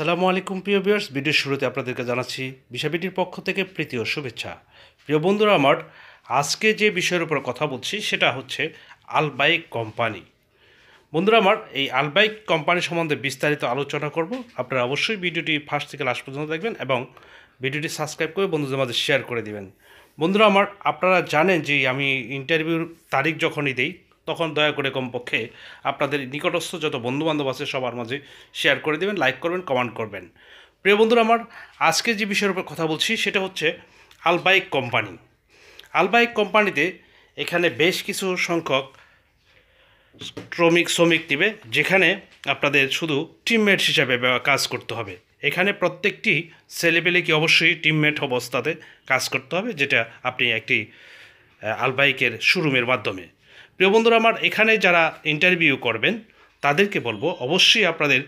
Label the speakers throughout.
Speaker 1: সালামু আলাইকুম প্রিয় বিয়ার্স ভিডিওর শুরুতে আপনাদেরকে জানাচ্ছি বিষয়বিটির পক্ষ থেকে প্রীতি ও শুভেচ্ছা প্রিয় বন্ধুরা আমার আজকে যে বিষয়ের উপর কথা বলছি সেটা হচ্ছে আলবাইক কোম্পানি বন্ধুরা আমার এই আলবাইক কোম্পানি সম্বন্ধে বিস্তারিত আলোচনা করব আপনারা অবশ্যই ভিডিওটি ফার্স্ট থেকে লাস্ট পর্যন্ত দেখবেন এবং ভিডিওটি সাবস্ক্রাইব করে বন্ধুদের মাঝে শেয়ার করে দেবেন বন্ধুরা আমার আপনারা জানেন যে আমি ইন্টারভিউর তারিখ যখনই দেই তখন দয়া করে কমপক্ষে আপনাদের নিকটস্থ যত বন্ধুবান্ধব আছে সবার মাঝে শেয়ার করে দেবেন লাইক করবেন কমেন্ট করবেন প্রিয় বন্ধুরা আমার আজকে যে বিষয়ের উপর কথা বলছি সেটা হচ্ছে আলবাইক কোম্পানি আলবাইক কোম্পানিতে এখানে বেশ কিছু সংখ্যক শ্রমিক শ্রমিক দিবে যেখানে আপনাদের শুধু টিমমেট হিসাবে কাজ করতে হবে এখানে প্রত্যেকটি কি অবশ্যই টিমমেট অবস্থাতে কাজ করতে হবে যেটা আপনি একটি আলবাইকের শোরুমের মাধ্যমে প্রিয় বন্ধুরা আমার এখানে যারা ইন্টারভিউ করবেন তাদেরকে বলবো অবশ্যই আপনাদের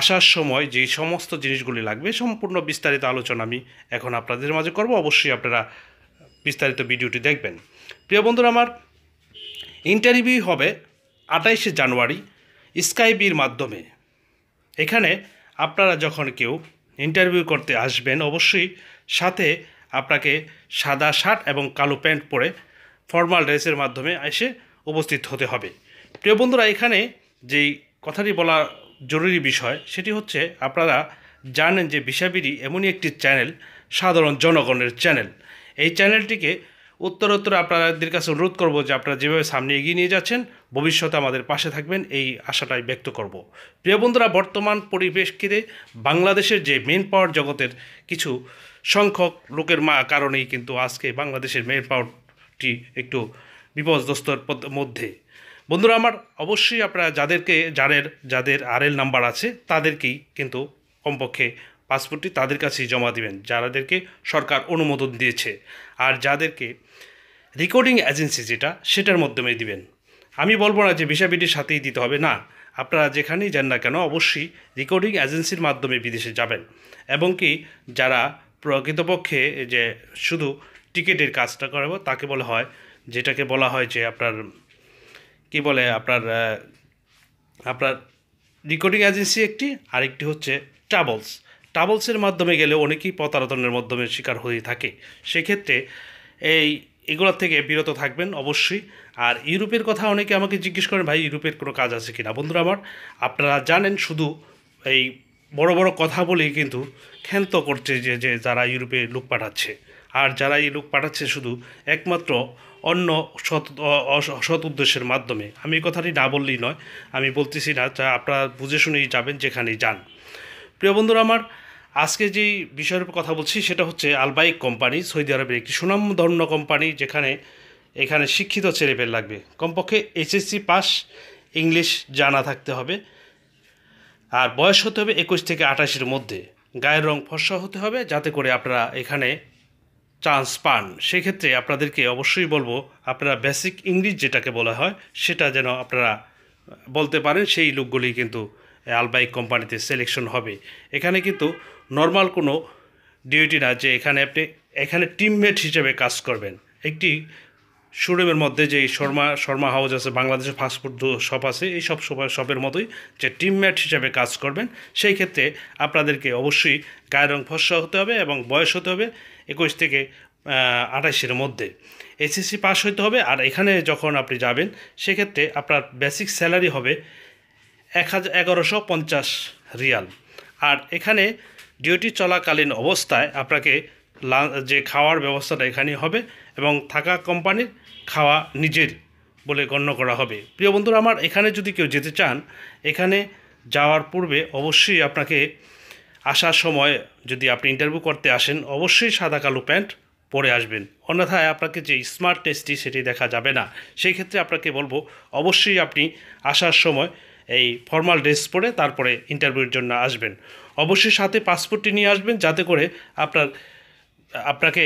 Speaker 1: আসার সময় যে সমস্ত জিনিসগুলি লাগবে সম্পূর্ণ বিস্তারিত আলোচনা আমি এখন আপনাদের মাঝে করব অবশ্যই আপনারা বিস্তারিত ভিডিওটি দেখবেন প্রিয় বন্ধুরা আমার ইন্টারভিউ হবে আটাইশে জানুয়ারি স্কাইবির মাধ্যমে এখানে আপনারা যখন কেউ ইন্টারভিউ করতে আসবেন অবশ্যই সাথে আপনাকে সাদা শার্ট এবং কালো প্যান্ট পরে ফর্মাল ড্রেসের মাধ্যমে এসে উপস্থিত হতে হবে প্রিয় বন্ধুরা এখানে যেই কথাটি বলা জরুরি বিষয় সেটি হচ্ছে আপনারা জানেন যে বিশাবিরি এমনই একটি চ্যানেল সাধারণ জনগণের চ্যানেল এই চ্যানেলটিকে উত্তরোত্তর আপনাদের কাছে অনুরোধ করব যে আপনারা যেভাবে সামনে এগিয়ে নিয়ে যাচ্ছেন ভবিষ্যতে আমাদের পাশে থাকবেন এই আশাটাই ব্যক্ত করব প্রিয় বন্ধুরা বর্তমান পরিবেশকে বাংলাদেশের যে মেন পাওয়ার জগতের কিছু সংখ্যক লোকের মা কারণেই কিন্তু আজকে বাংলাদেশের মেন পাওয়ারটি একটু বিপদস্তর মধ্যে বন্ধুরা আমার অবশ্যই আপনারা যাদেরকে যাদের যাদের আরএল নাম্বার আছে তাদেরকেই কিন্তু কমপক্ষে পাসপোর্টটি তাদের কাছেই জমা দিবেন যাদেরকে সরকার অনুমোদন দিয়েছে আর যাদেরকে রেকর্ডিং এজেন্সি যেটা সেটার মাধ্যমে দিবেন আমি বলবো না যে ভিসা বিটির সাথেই দিতে হবে না আপনারা যেখানেই যান না কেন অবশ্যই রেকর্ডিং এজেন্সির মাধ্যমে বিদেশে যাবেন এবং কি যারা প্রকৃতপক্ষে যে শুধু টিকিটের কাজটা করাবো তাকে বলা হয় যেটাকে বলা হয় যে আপনার কি বলে আপনার আপনার রেকর্ডিং এজেন্সি একটি আরেকটি হচ্ছে ট্রাভেলস ট্রাভেলসের মাধ্যমে গেলে অনেকেই প্রতারণের মাধ্যমে শিকার হয়ে থাকে সেক্ষেত্রে এই এগুলোর থেকে বিরত থাকবেন অবশ্যই আর ইউরোপের কথা অনেকে আমাকে জিজ্ঞেস করেন ভাই ইউরোপের কোনো কাজ আছে কিনা বন্ধুরা আমার আপনারা জানেন শুধু এই বড় বড় কথা বলেই কিন্তু ক্ষান্ত করছে যে যে যারা ইউরোপে লোক পাঠাচ্ছে আর যারা এই লোক পাঠাচ্ছে শুধু একমাত্র অন্য সৎ সৎ উদ্দেশ্যের মাধ্যমে আমি এই কথাটি না বললেই নয় আমি বলতেছি না যা আপনারা বুঝে শুনেই যাবেন যেখানেই যান প্রিয় বন্ধুরা আমার আজকে যে বিষয়ের উপর কথা বলছি সেটা হচ্ছে আলবাইক কোম্পানি সৌদি আরবের একটি সুনামধন্য কোম্পানি যেখানে এখানে শিক্ষিত ছেলেপেল লাগবে কমপক্ষে এইচএসসি পাস ইংলিশ জানা থাকতে হবে আর বয়স হতে হবে একুশ থেকে আঠাশের মধ্যে গায়ের রং ফর্সা হতে হবে যাতে করে আপনারা এখানে চান্স পান সেক্ষেত্রে আপনাদেরকে অবশ্যই বলবো আপনারা বেসিক ইংলিশ যেটাকে বলা হয় সেটা যেন আপনারা বলতে পারেন সেই লোকগুলি কিন্তু আলবাইক কোম্পানিতে সিলেকশন হবে এখানে কিন্তু নর্মাল কোনো ডিউটি না যে এখানে আপনি এখানে টিমমেট হিসেবে কাজ করবেন একটি শোরুমের মধ্যে যে শর্মা শর্মা হাউস আছে বাংলাদেশের ফাস্টফুড শপ আছে এই সব শপের মতোই যে ম্যাট হিসাবে কাজ করবেন সেই ক্ষেত্রে আপনাদেরকে অবশ্যই গায়ের রং ফসা হতে হবে এবং বয়স হতে হবে একুশ থেকে আঠাশের মধ্যে এসএসসি পাস হইতে হবে আর এখানে যখন আপনি যাবেন সেক্ষেত্রে আপনার বেসিক স্যালারি হবে এক হাজার এগারোশো পঞ্চাশ রিয়াল আর এখানে ডিউটি চলাকালীন অবস্থায় আপনাকে যে খাওয়ার ব্যবস্থাটা এখানেই হবে এবং থাকা কোম্পানির খাওয়া নিজের বলে গণ্য করা হবে প্রিয় বন্ধুরা আমার এখানে যদি কেউ যেতে চান এখানে যাওয়ার পূর্বে অবশ্যই আপনাকে আসার সময় যদি আপনি ইন্টারভিউ করতে আসেন অবশ্যই সাদা কালো প্যান্ট পরে আসবেন অন্যথায় আপনাকে যে স্মার্ট টেস্টটি সেটি দেখা যাবে না সেই ক্ষেত্রে আপনাকে বলবো অবশ্যই আপনি আসার সময় এই ফর্মাল ড্রেস পরে তারপরে ইন্টারভিউর জন্য আসবেন অবশ্যই সাথে পাসপোর্টটি নিয়ে আসবেন যাতে করে আপনার আপনাকে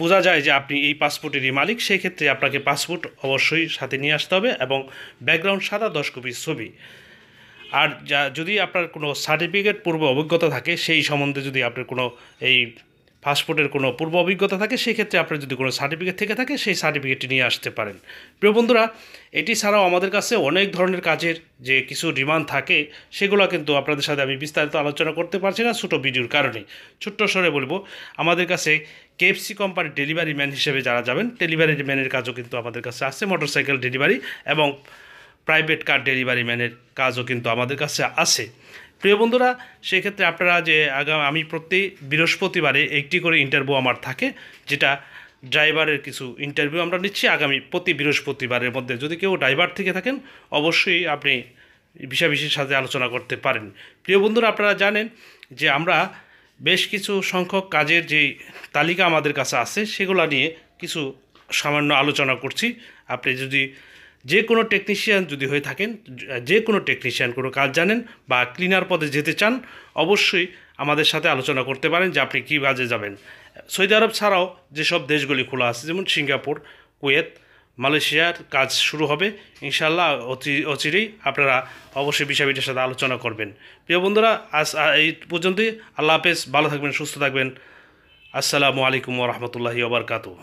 Speaker 1: বোঝা যায় যে আপনি এই পাসপোর্টেরই মালিক সেই ক্ষেত্রে আপনাকে পাসপোর্ট অবশ্যই সাথে নিয়ে আসতে হবে এবং ব্যাকগ্রাউন্ড সাদা দশ কপি ছবি আর যা যদি আপনার কোনো সার্টিফিকেট পূর্ব অভিজ্ঞতা থাকে সেই সম্বন্ধে যদি আপনার কোনো এই পাসপোর্টের কোনো পূর্ব অভিজ্ঞতা থাকে সেক্ষেত্রে আপনার যদি কোনো সার্টিফিকেট থেকে থাকে সেই সার্টিফিকেটটি নিয়ে আসতে পারেন প্রিয় বন্ধুরা এটি ছাড়াও আমাদের কাছে অনেক ধরনের কাজের যে কিছু ডিমান্ড থাকে সেগুলো কিন্তু আপনাদের সাথে আমি বিস্তারিত আলোচনা করতে পারছি না ছোটো ভিডিওর কারণে ছোট্ট স্বরে বলবো আমাদের কাছে কেএফসি কোম্পানির ডেলিভারি ম্যান হিসেবে যারা যাবেন ডেলিভারি ম্যানের কাজও কিন্তু আমাদের কাছে মোটর মোটরসাইকেল ডেলিভারি এবং প্রাইভেট কার ডেলিভারি ম্যানের কাজও কিন্তু আমাদের কাছে আছে প্রিয় বন্ধুরা সেক্ষেত্রে আপনারা যে আগাম আমি প্রতি বৃহস্পতিবারে একটি করে ইন্টারভিউ আমার থাকে যেটা ড্রাইভারের কিছু ইন্টারভিউ আমরা নিচ্ছি আগামী প্রতি বৃহস্পতিবারের মধ্যে যদি কেউ ড্রাইভার থেকে থাকেন অবশ্যই আপনি বিষয়বিষয়ের সাথে আলোচনা করতে পারেন প্রিয় বন্ধুরা আপনারা জানেন যে আমরা বেশ কিছু সংখ্যক কাজের যে তালিকা আমাদের কাছে আছে সেগুলো নিয়ে কিছু সামান্য আলোচনা করছি আপনি যদি যে কোনো টেকনিশিয়ান যদি হয়ে থাকেন যে কোনো টেকনিশিয়ান কোনো কাজ জানেন বা ক্লিনার পদে যেতে চান অবশ্যই আমাদের সাথে আলোচনা করতে পারেন যে আপনি কী কাজে যাবেন সৌদি আরব ছাড়াও যেসব দেশগুলি খোলা আছে যেমন সিঙ্গাপুর কুয়েত মালয়েশিয়ার কাজ শুরু হবে ইনশাল্লাহ অতি অচিরেই আপনারা অবশ্যই বিষয়টির সাথে আলোচনা করবেন প্রিয় বন্ধুরা আজ এই পর্যন্তই আল্লাহ হাফেজ ভালো থাকবেন সুস্থ থাকবেন আসসালামু আলাইকুম রহমতুল্লাহি ওবরকাতু